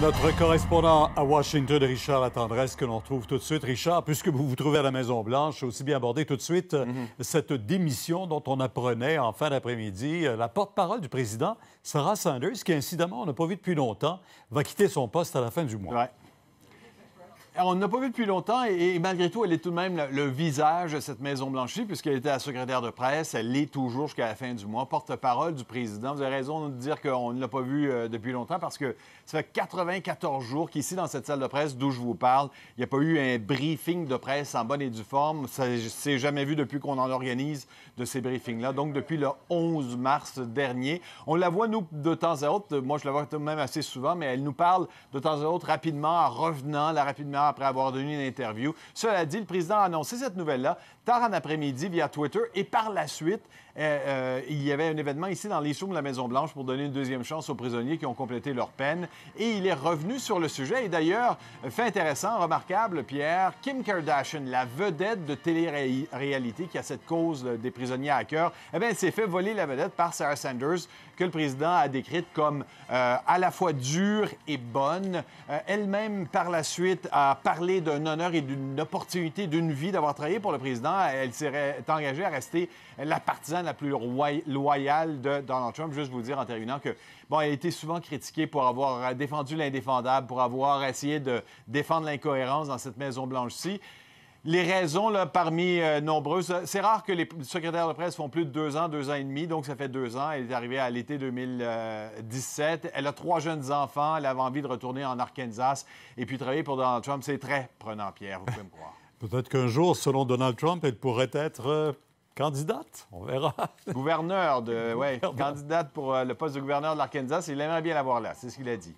Notre correspondant à Washington, Richard Latendresse, que l'on retrouve tout de suite. Richard, puisque vous vous trouvez à la Maison-Blanche, aussi bien aborder tout de suite euh, mhm. cette démission dont on apprenait en fin d'après-midi. Euh, la porte-parole du président, Sarah Sanders, qui incidemment, on n'a pas vu depuis longtemps, va quitter son poste à la fin du mois on n'a pas vu depuis longtemps et, malgré tout, elle est tout de même le, visage de cette Maison Blanchie puisqu'elle était la secrétaire de presse, elle l'est toujours jusqu'à la fin du mois, porte-parole du président. Vous avez raison de dire qu'on ne l'a pas vu euh, depuis longtemps parce que ça fait 94 jours qu'ici, dans cette salle de presse d'où je vous parle, il n'y a pas eu un briefing de presse en bonne et due forme. Ça s'est jamais vu depuis qu'on en organise de ces briefings-là, donc depuis le 11 mars dernier. On la voit, nous, de temps à autre, moi je la vois tout même assez souvent, mais elle nous parle de temps à autre rapidement, en revenant là rapidement après avoir donné une interview. Cela dit, le président a annoncé cette nouvelle-là tard en après-midi via Twitter et par la suite, euh, euh, il y avait un événement ici dans les de la Maison-Blanche pour donner une deuxième chance aux prisonniers qui ont complété leur peine. Et il est revenu sur le sujet. Et d'ailleurs, fait intéressant, remarquable, Pierre, Kim Kardashian, la vedette de télé-réalité qui a cette cause euh, des prisonniers à cœur, eh bien, s'est fait voler la vedette par Sarah Sanders, que le président a décrite comme à la fois dure et bonne. Elle-même, par la suite, a parler d'un honneur et d'une opportunité d'une vie d'avoir travaillé pour le président. Elle s'est engagée à rester la partisane la plus loyale de Donald Trump. Juste vous dire en terminant que, bon, elle a été souvent critiquée pour avoir euh, défendu l'indéfendable, pour avoir essayé de défendre l'incohérence dans cette Maison-Blanche-ci. Les raisons, là, parmi euh, nombreuses, euh, c'est rare que les secrétaires de presse font plus de deux ans, deux ans et demi, donc ça fait deux ans. Elle est arrivée à l'été 2017. Euh, elle a trois jeunes enfants. Elle avait envie de retourner en Arkansas et puis travailler pour Donald Trump. C'est très prenant, Pierre, vous pouvez me croire. Peut-être qu'un jour, selon Donald Trump, elle pourrait être candidate. On verra. Gouverneur de. Oui, candidate pour le poste de gouverneur de l'Arkansas. Il aimerait bien l'avoir là. C'est ce qu'il a dit.